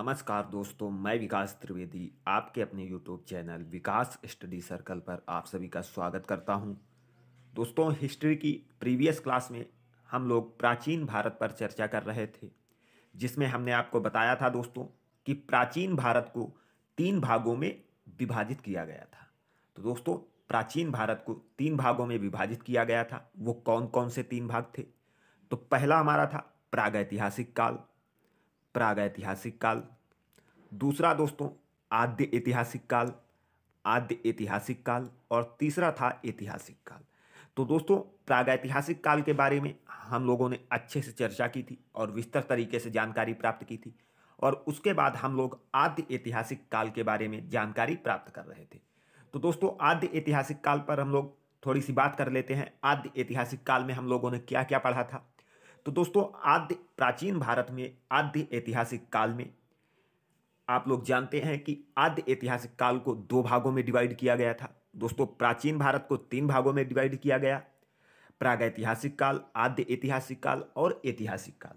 नमस्कार दोस्तों मैं विकास त्रिवेदी आपके अपने YouTube channel Vikas study circle पर आप सभी का स्वागत करता हूं। दोस्तों हिस्ट्री की प्रीवियस क्लास में हम लोग प्राचीन भारत पर चर्चा कर रहे थे जिसमें हमने आपको बताया था दोस्तों कि प्राचीन भारत को तीन भागों में विभाजित किया गया था तो दोस्तों प्राचीन भारत को तीन भागों में विभाजित किया गया था वो कौन कौन से तीन भाग थे तो पहला हमारा था प्रागैतिहासिक काल प्राग ऐतिहासिक काल दूसरा दोस्तों आद्य ऐतिहासिक काल आद्य ऐतिहासिक काल और तीसरा था ऐतिहासिक काल तो दोस्तों प्रागैतिहासिक काल के बारे में हम लोगों ने अच्छे से चर्चा की थी और विस्तृत तरीके से जानकारी प्राप्त की थी और उसके बाद हम लोग आद्य ऐतिहासिक काल के बारे में जानकारी प्राप्त कर रहे थे तो दोस्तों आद्य ऐतिहासिक काल पर हम लोग थोड़ी सी बात कर लेते हैं आद्य ऐतिहासिक काल में हम लोगों ने क्या क्या पढ़ा था तो दोस्तों आद्य प्राचीन भारत में आद्य ऐतिहासिक काल में आप लोग जानते हैं कि आद्य ऐतिहासिक काल को दो भागों में डिवाइड किया गया था दोस्तों प्राचीन भारत को तीन भागों में डिवाइड किया गया प्राग ऐतिहासिक काल आद्य ऐतिहासिक काल और ऐतिहासिक काल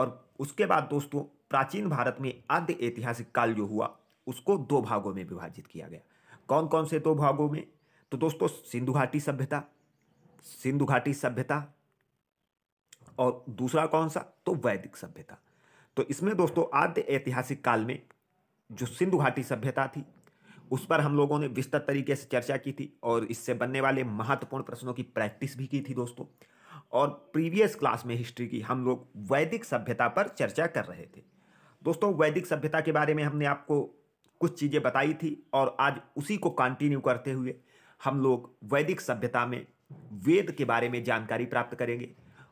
और उसके बाद दोस्तों प्राचीन भारत में आद्य ऐतिहासिक काल जो हुआ उसको दो भागों में विभाजित किया गया कौन कौन से दो भागों में तो दोस्तों सिंधु घाटी सभ्यता सिंधु घाटी सभ्यता और दूसरा कौन सा तो वैदिक सभ्यता तो इसमें दोस्तों आद्य ऐतिहासिक काल में जो सिंधु घाटी सभ्यता थी उस पर हम लोगों ने विस्तृत तरीके से चर्चा की थी और इससे बनने वाले महत्वपूर्ण प्रश्नों की प्रैक्टिस भी की थी दोस्तों और प्रीवियस क्लास में हिस्ट्री की हम लोग वैदिक सभ्यता पर चर्चा कर रहे थे दोस्तों वैदिक सभ्यता के बारे में हमने आपको कुछ चीज़ें बताई थी और आज उसी को कंटिन्यू करते हुए हम लोग वैदिक सभ्यता में वेद के बारे में जानकारी प्राप्त करेंगे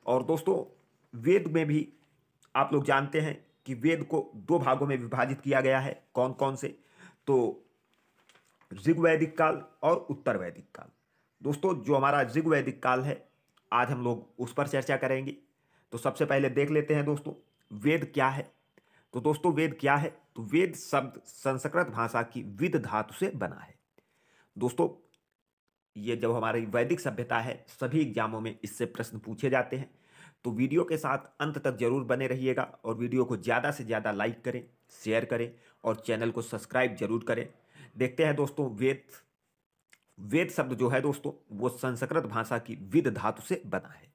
और दोस्तों वेद में भी आप लोग जानते हैं कि वेद को दो भागों में विभाजित किया गया है कौन कौन से तो ऋग्वैदिक काल और उत्तर वैदिक काल दोस्तों जो हमारा ऋग्वैदिक काल है आज हम लोग उस पर चर्चा करेंगे तो सबसे पहले देख लेते हैं दोस्तों वेद क्या है तो दोस्तों वेद क्या है तो वेद शब्द संस्कृत भाषा की विद धातु से बना है दोस्तों ये जब हमारी वैदिक सभ्यता है सभी एग्जामों में इससे प्रश्न पूछे जाते हैं तो वीडियो के साथ अंत तक जरूर बने रहिएगा और वीडियो को ज़्यादा से ज़्यादा लाइक करें शेयर करें और चैनल को सब्सक्राइब जरूर करें देखते हैं दोस्तों वेद वेद शब्द जो है दोस्तों वो संस्कृत भाषा की विद धातु से बना है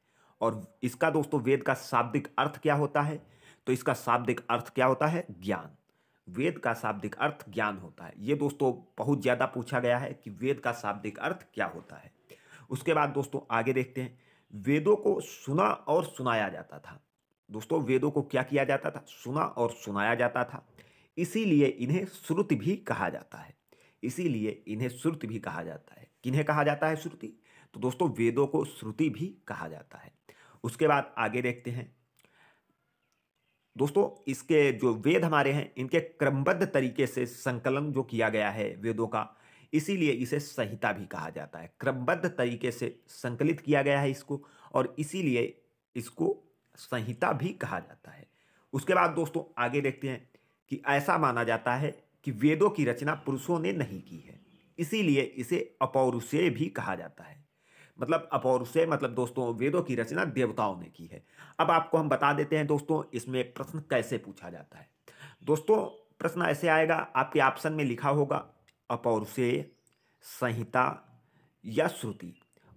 और इसका दोस्तों वेद का शाब्दिक अर्थ क्या होता है तो इसका शाब्दिक अर्थ क्या होता है ज्ञान वेद का शाब्दिक अर्थ ज्ञान होता है ये दोस्तों बहुत ज़्यादा पूछा गया है कि वेद का शाब्दिक अर्थ क्या होता है उसके बाद दोस्तों आगे देखते हैं वेदों को सुना और सुनाया जाता था दोस्तों वेदों को क्या किया जाता था सुना और सुनाया जाता था इसीलिए इन्हें श्रुति भी कहा जाता है इसीलिए इन्हें श्रुति भी कहा जाता है किन्हें कहा जाता है श्रुति तो दोस्तों वेदों को श्रुति भी कहा जाता है उसके बाद आगे देखते हैं दोस्तों इसके जो वेद हमारे हैं इनके क्रमबद्ध तरीके से संकलन जो किया गया है वेदों का इसीलिए इसे संहिता भी कहा जाता है क्रमबद्ध तरीके से संकलित किया गया है इसको और इसीलिए इसको संहिता भी कहा जाता है उसके बाद दोस्तों आगे देखते हैं कि ऐसा माना जाता है कि वेदों की रचना पुरुषों ने नहीं की है इसीलिए इसे अपौरुषेय भी कहा जाता है मतलब अपौरुषे मतलब दोस्तों वेदों की रचना देवताओं ने की है अब आपको हम बता देते हैं दोस्तों इसमें प्रश्न कैसे पूछा जाता है दोस्तों प्रश्न ऐसे आएगा आपके ऑप्शन में लिखा होगा अपौरुषेय संहिता या श्रुति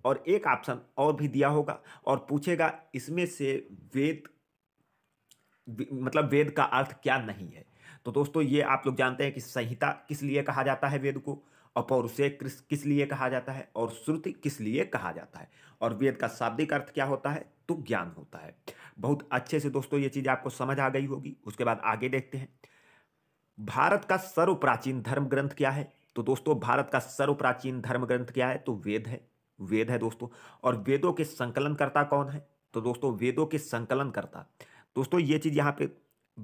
और एक ऑप्शन और भी दिया होगा और पूछेगा इसमें से वेद मतलब वेद का अर्थ क्या नहीं है तो दोस्तों ये आप लोग जानते हैं कि संहिता किस लिए कहा जाता है वेद को अपौरुषेय किस किस लिए कहा जाता है और श्रुति किस लिए कहा जाता है और वेद का शाब्दिक अर्थ क्या होता है तो ज्ञान होता है बहुत अच्छे से दोस्तों ये चीज़ आपको समझ आ गई होगी उसके बाद आगे देखते हैं भारत का सर्व प्राचीन धर्म ग्रंथ क्या है तो दोस्तों भारत का सर्व प्राचीन धर्म ग्रंथ क्या है तो वेद है वेद है दोस्तों और वेदों के संकलनकर्ता कौन है तो दोस्तों वेदों के संकलनकर्ता दोस्तों ये चीज़ यहाँ पे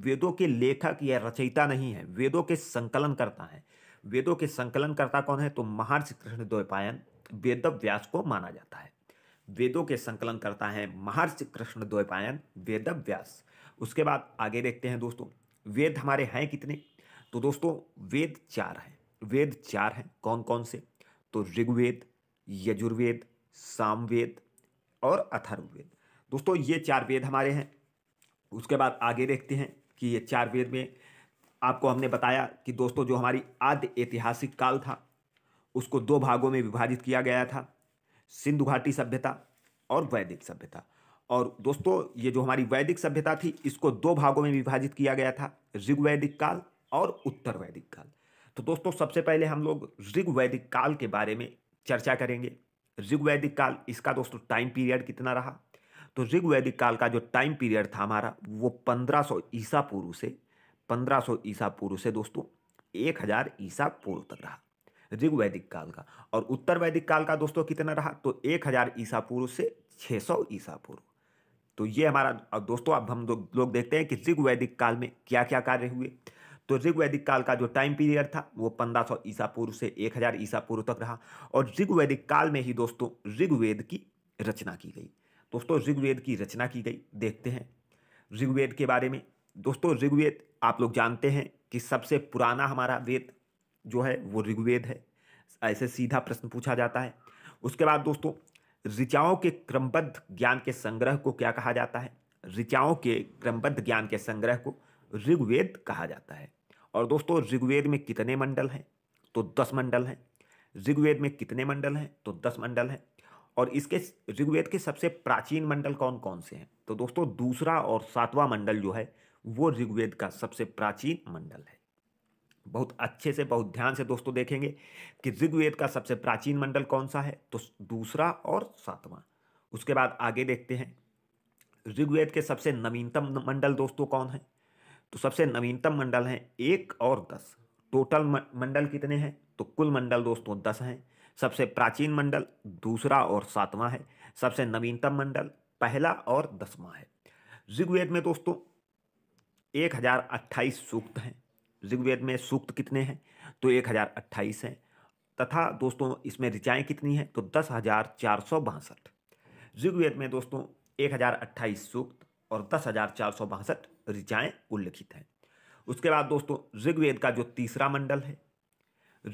वेदों के लेखक या रचयिता नहीं है वेदों के संकलन करता है वेदों के संकलनकर्ता कौन है तो महर्षि कृष्णद्वैपायन वेद व्यास को माना जाता है वेदों के संकलनकर्ता हैं महर्षि कृष्ण द्वैपायन वेद व्यास उसके बाद आगे देखते हैं दोस्तों वेद हमारे हैं कितने तो दोस्तों वेद चार हैं वेद चार हैं कौन कौन से तो ऋग्वेद यजुर्वेद सामवेद और अथर्ववेद दोस्तों ये चार वेद हमारे हैं उसके बाद आगे देखते हैं कि ये चार वेद में आपको हमने बताया कि दोस्तों जो हमारी आद्य ऐतिहासिक काल था उसको दो भागों में विभाजित किया गया था सिंधु घाटी सभ्यता और वैदिक सभ्यता और दोस्तों ये जो हमारी वैदिक सभ्यता थी इसको दो भागों में विभाजित किया गया था ऋग्वैदिक काल और उत्तर वैदिक काल तो दोस्तों सबसे पहले हम लोग ऋग्वैदिक काल के बारे में चर्चा करेंगे ऋग्वैदिक काल इसका दोस्तों टाइम पीरियड कितना रहा तो ऋग्वैदिक काल का जो टाइम पीरियड था हमारा वो 1500 ईसा पूर्व से 1500 ईसा पूर्व से दोस्तों 1000 ईसा पूर्व तक रहा ऋग्वैदिक काल का और उत्तर वैदिक काल का दोस्तों कितना रहा तो 1000 ईसा पूर्व से 600 ईसा पूर्व तो ये हमारा अब दोस्तों अब हम लोग देखते हैं कि ऋग्वैदिक काल में क्या क्या कार्य हुए तो ऋग्वैदिक काल का जो टाइम पीरियड था वो 1500 ईसा पूर्व से 1000 ईसा पूर्व तक रहा और ऋग्वैदिक काल में ही दोस्तों ऋग्वेद की रचना की गई दोस्तों ऋग्वेद की रचना की गई देखते हैं ऋग्वेद के बारे में दोस्तों ऋग्वेद आप लोग जानते हैं कि सबसे पुराना हमारा वेद जो है वो ऋग्वेद है ऐसे सीधा प्रश्न पूछा जाता है उसके बाद दोस्तों ऋचाओं के क्रमबद्ध ज्ञान के संग्रह को क्या कहा जाता है ऋचाओं के क्रमबद्ध ज्ञान के संग्रह को ऋग्वेद कहा जाता है और दोस्तों ऋग्वेद में कितने मंडल हैं तो दस मंडल हैं ऋग्वेद में कितने मंडल हैं तो दस मंडल हैं और इसके ऋग्वेद के सबसे प्राचीन मंडल कौन कौन से हैं तो दोस्तों दूसरा और सातवां मंडल जो है वो ऋग्वेद का सबसे प्राचीन मंडल है बहुत अच्छे से बहुत ध्यान से दोस्तों देखेंगे कि ऋग्वेद का सबसे प्राचीन मंडल कौन सा है तो दूसरा और सातवां उसके बाद आगे देखते हैं ऋग्वेद के सबसे नवीनतम मंडल दोस्तों कौन है तो सबसे नवीनतम मंडल हैं एक और दस टोटल मंडल कितने हैं तो कुल मंडल दोस्तों दस हैं सबसे प्राचीन मंडल दूसरा और सातवां है सबसे नवीनतम मंडल पहला और दसवां है ऋग्वेद में दोस्तों एक हज़ार अट्ठाईस सूक्त हैं ऋग्वेद में सूक्त कितने हैं तो एक हज़ार अट्ठाईस हैं तथा दोस्तों इसमें ऋचाएँ कितनी हैं तो दस हज़ार चार सौ बासठ ऋग्वेद में दोस्तों एक हज़ार अट्ठाईस सूक्त और दस हज़ार चार सौ बासठ ऋचाएँ उल्लिखित हैं उसके बाद दोस्तों ऋग्वेद का जो तीसरा मंडल है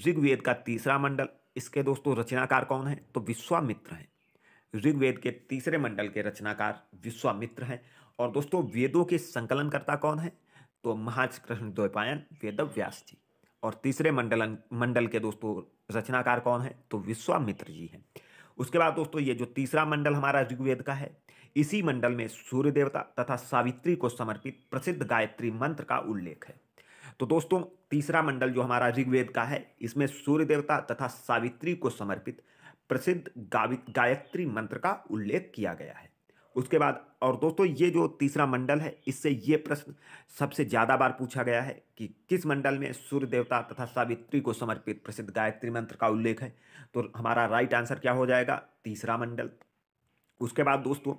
ऋग्वेद का तीसरा मंडल इसके दोस्तों रचनाकार कौन है तो विश्वामित्र हैं ऋग्वेद के तीसरे मंडल के रचनाकार विश्वामित्र हैं और दोस्तों वेदों के संकलनकर्ता कौन है तो महाज कृष्ण द्वैपायन वेद व्यास जी और तीसरे मंडलन मंडल के दोस्तों रचनाकार कौन है तो विश्वामित्र जी हैं उसके बाद दोस्तों ये जो तीसरा मंडल हमारा ऋग्वेद का है इसी मंडल में सूर्य देवता तथा सावित्री को समर्पित प्रसिद्ध गायत्री मंत्र का उल्लेख है तो दोस्तों तीसरा मंडल जो हमारा ऋग्वेद का है इसमें सूर्य देवता तथा सावित्री को समर्पित प्रसिद्ध गायत्री मंत्र का उल्लेख किया गया है उसके बाद और दोस्तों ये जो तीसरा मंडल है इससे ये प्रश्न सबसे ज़्यादा बार पूछा गया है कि किस मंडल में सूर्य देवता तथा सावित्री को समर्पित प्रसिद्ध गायत्री मंत्र का उल्लेख है तो हमारा राइट आंसर क्या हो जाएगा तीसरा मंडल उसके बाद दोस्तों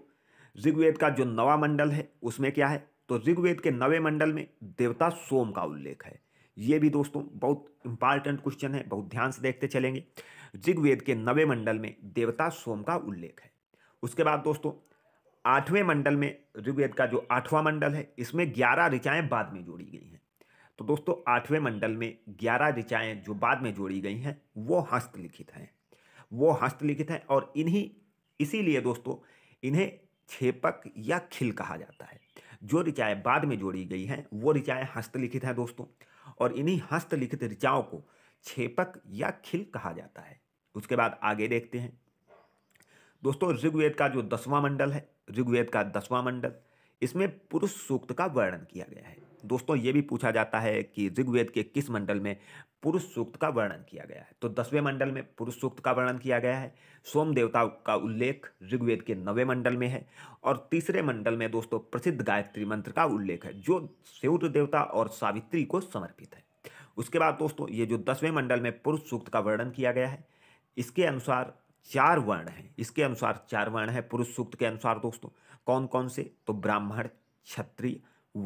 ऋग्वेद का जो नवा मंडल है उसमें क्या है तो ऋग्वेद के नवे मंडल में देवता सोम का उल्लेख है ये भी दोस्तों बहुत इंपॉर्टेंट क्वेश्चन है बहुत ध्यान से देखते चलेंगे ऋग्वेद के नवे मंडल में देवता सोम का उल्लेख है उसके बाद दोस्तों आठवें मंडल में ऋग्वेद का जो आठवां मंडल है इसमें ग्यारह ऋचाएँ बाद में जोड़ी गई हैं तो दोस्तों आठवें मंडल में ग्यारह ऋचाएँ जो बाद में जोड़ी गई हैं वो हस्तलिखित हैं वो हस्तलिखित हैं और इन्हीं इसीलिए दोस्तों इन्हें छेपक या खिल कहा जाता है जो ऋचाएँ बाद में जोड़ी गई हैं वो ऋचाएँ हस्तलिखित हैं दोस्तों और इन्हीं हस्तलिखित ऋचाओं को छेपक या खिल कहा जाता है उसके बाद आगे देखते हैं दोस्तों ऋग्वेद का जो दसवां मंडल है ऋग्वेद का दसवां मंडल इसमें पुरुष सूक्त का वर्णन किया गया है दोस्तों ये भी पूछा जाता है कि ऋग्वेद के किस मंडल में पुरुष सूक्त का वर्णन किया गया है तो दसवें मंडल में पुरुष सूक्त का वर्णन किया गया है सोम देवता का उल्लेख ऋग्वेद के नवे मंडल में है और तीसरे मंडल में दोस्तों प्रसिद्ध गायत्री मंत्र का उल्लेख है जो सूर्य देवता और सावित्री को समर्पित है उसके बाद दोस्तों ये जो दसवें मंडल में पुरुष सूक्त का वर्णन किया गया है इसके अनुसार चार वर्ण हैं इसके अनुसार चार वर्ण है पुरुष सूक्त के अनुसार दोस्तों कौन कौन से तो ब्राह्मण क्षत्रिय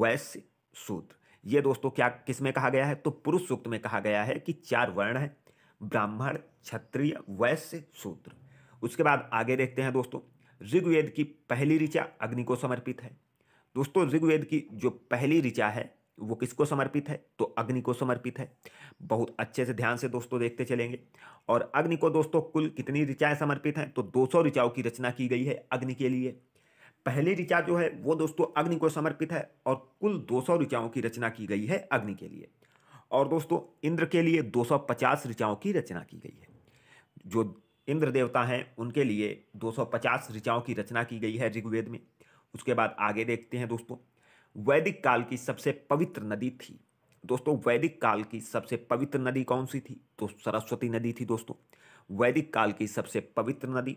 वैश्य सूत्र ये दोस्तों क्या किस में कहा गया है तो पुरुष सूक्त में कहा गया है कि चार वर्ण है ब्राह्मण क्षत्रिय वैश्य सूत्र उसके बाद आगे देखते हैं दोस्तों ऋग्वेद की पहली ऋचा अग्नि को समर्पित है दोस्तों ऋग्वेद की जो पहली ऋचा है वो किसको समर्पित है तो अग्नि को समर्पित है बहुत अच्छे से ध्यान से दोस्तों देखते चलेंगे और अग्नि को दोस्तों कुल कितनी ऋचाएँ समर्पित हैं तो 200 ऋचाओं की रचना की गई है अग्नि के लिए पहली ऋचा जो है वो दोस्तों अग्नि को समर्पित है और कुल 200 ऋचाओं की रचना की गई है अग्नि के लिए और दोस्तों इंद्र के लिए 250 ऋचाओं की रचना की गई है जो इंद्र देवता हैं उनके लिए 250 ऋचाओं की रचना की गई है ऋग्वेद में उसके बाद आगे देखते हैं दोस्तों वैदिक काल की सबसे पवित्र नदी थी दोस्तों वैदिक काल की सबसे पवित्र नदी कौन सी थी तो सरस्वती नदी थी दोस्तों वैदिक काल की सबसे पवित्र नदी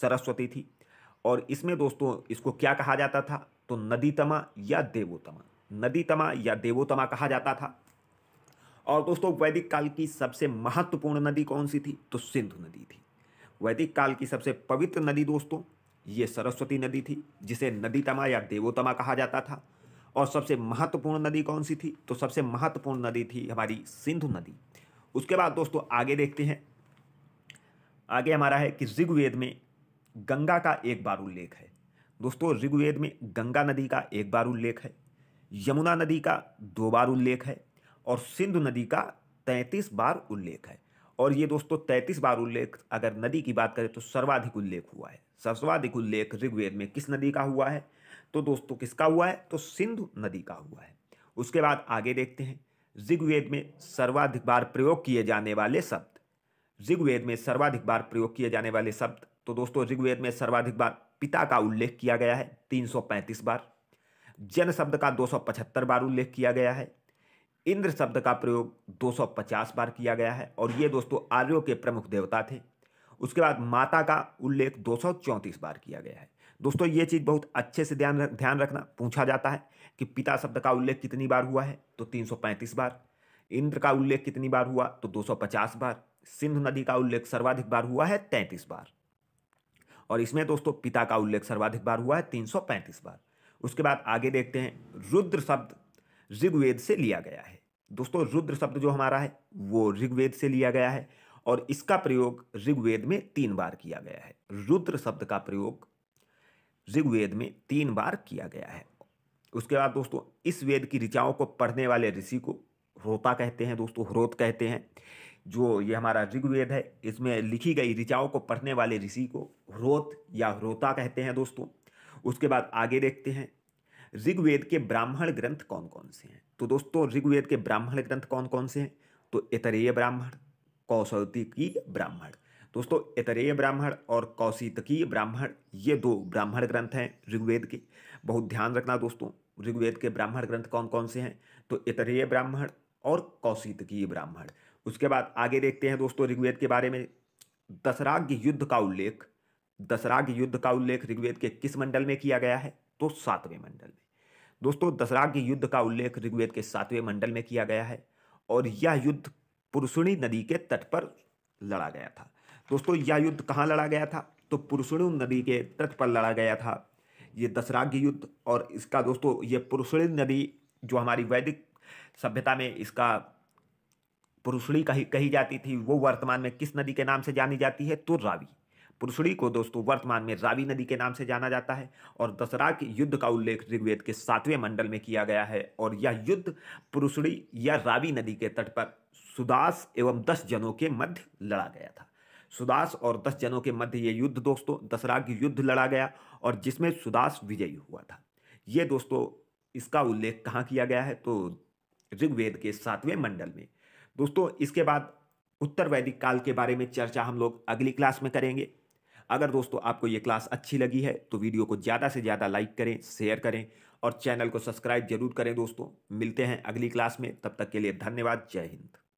सरस्वती थी और इसमें दोस्तों इसको क्या कहा जाता था तो नदीतमा या देवोतमा नदीतमा या देवोतमा कहा जाता था और दोस्तों वैदिक काल की सबसे महत्वपूर्ण नदी कौन सी थी तो सिंधु नदी थी वैदिक काल की सबसे पवित्र नदी दोस्तों ये सरस्वती नदी थी जिसे नदीतमा या देवोतमा कहा जाता था और सबसे महत्वपूर्ण नदी कौन सी थी तो सबसे महत्वपूर्ण नदी थी हमारी सिंधु नदी उसके बाद दोस्तों आगे देखते हैं आगे हमारा है कि ऋग्वेद में गंगा का एक बार उल्लेख है दोस्तों ऋग्वेद में गंगा नदी का एक बार उल्लेख है यमुना नदी का दो बार उल्लेख है और सिंधु नदी का तैंतीस बार उल्लेख है और ये दोस्तों तैंतीस बार उल्लेख अगर नदी की बात करें तो सर्वाधिक उल्लेख हुआ है सर्वाधिक उल्लेख ऋग्वेद में किस नदी का हुआ है तो दोस्तों किसका हुआ है तो सिंधु नदी का हुआ है उसके बाद आगे देखते हैं ऋग्वेद में सर्वाधिक बार प्रयोग किए जाने वाले शब्द ऋग्वेद में सर्वाधिक बार प्रयोग किए जाने वाले शब्द तो दोस्तों ऋग्वेद में सर्वाधिक बार पिता का उल्लेख किया गया है तीन बार जन शब्द का दो बार उल्लेख किया गया है इंद्र शब्द का प्रयोग 250 बार किया गया है और ये दोस्तों आर्यों के प्रमुख देवता थे उसके बाद माता का उल्लेख दो बार किया गया है दोस्तों ये चीज़ बहुत अच्छे से ध्यान ध्यान रखना पूछा जाता है कि पिता शब्द का उल्लेख कितनी बार हुआ है तो 335 बार इंद्र का उल्लेख कितनी बार हुआ तो 250 बार सिंधु नदी का उल्लेख सर्वाधिक बार हुआ है 33 बार और इसमें दोस्तों पिता का उल्लेख सर्वाधिक बार हुआ है 335 बार उसके बाद आगे देखते हैं रुद्र शब्द ऋग्वेद से लिया गया है दोस्तों रुद्र शब्द जो हमारा है वो ऋग्वेद से लिया गया है और इसका प्रयोग ऋग्वेद में तीन बार किया गया है रुद्र शब्द का प्रयोग ऋग्वेद में तीन बार किया गया है उसके बाद दोस्तों इस वेद की ऋचाओं को पढ़ने वाले ऋषि को रोता कहते हैं दोस्तों ह्रोत कहते हैं जो ये हमारा ऋग्वेद है इसमें लिखी गई ऋचाओं को पढ़ने वाले ऋषि को ह्रोत या ह्रोता कहते हैं दोस्तों उसके बाद आगे देखते हैं ऋग्वेद के ब्राह्मण ग्रंथ कौन कौन से हैं तो दोस्तों ऋग्वेद के ब्राह्मण ग्रंथ कौन कौन से हैं तो इतरेय ब्राह्मण कौशौतिकीय ब्राह्मण दोस्तों इतरेय ब्राह्मण और कौशितकीय ब्राह्मण ये दो ब्राह्मण ग्रंथ हैं ऋग्वेद के बहुत ध्यान रखना दोस्तों ऋग्वेद के ब्राह्मण ग्रंथ कौन कौन से हैं तो इतरेय ब्राह्मण और कौशितकीय ब्राह्मण उसके बाद आगे देखते हैं दोस्तों ऋग्वेद के बारे में दशराग युद्ध का उल्लेख दशराग युद्ध का उल्लेख ऋग्वेद के किस मंडल में किया गया है तो सातवें मंडल में दोस्तों दशराग युद्ध का उल्लेख ऋग्वेद के सातवें मंडल में किया गया है और यह युद्ध पुरुषुणी नदी के तट पर लड़ा गया था दोस्तों यह युद्ध कहाँ लड़ा गया था तो पुरुषुणी नदी के तट पर लड़ा गया था ये दशराग युद्ध और इसका दोस्तों ये पुरुषुणी नदी जो हमारी वैदिक सभ्यता में इसका पुरुषणी कही कही जाती थी वो वर्तमान में किस नदी के नाम से जानी जाती है तो रावी पुरुषुड़ी को दोस्तों वर्तमान में रावी नदी के नाम से जाना जाता है और दसरा के युद्ध का उल्लेख ऋग्वेद के सातवें मंडल में किया गया है और यह युद्ध पुरुषुड़ी या रावी नदी के तट पर सुदास एवं दस जनों के मध्य लड़ा गया था सुदास और दस जनों के मध्य ये युद्ध दोस्तों दसरा की युद्ध लड़ा गया और जिसमें सुदास विजयी हुआ था ये दोस्तों इसका उल्लेख कहाँ किया गया है तो ऋग्वेद के सातवें मंडल में दोस्तों इसके बाद उत्तर वैदिक काल के बारे में चर्चा हम लोग अगली क्लास में करेंगे अगर दोस्तों आपको ये क्लास अच्छी लगी है तो वीडियो को ज़्यादा से ज़्यादा लाइक करें शेयर करें और चैनल को सब्सक्राइब जरूर करें दोस्तों मिलते हैं अगली क्लास में तब तक के लिए धन्यवाद जय हिंद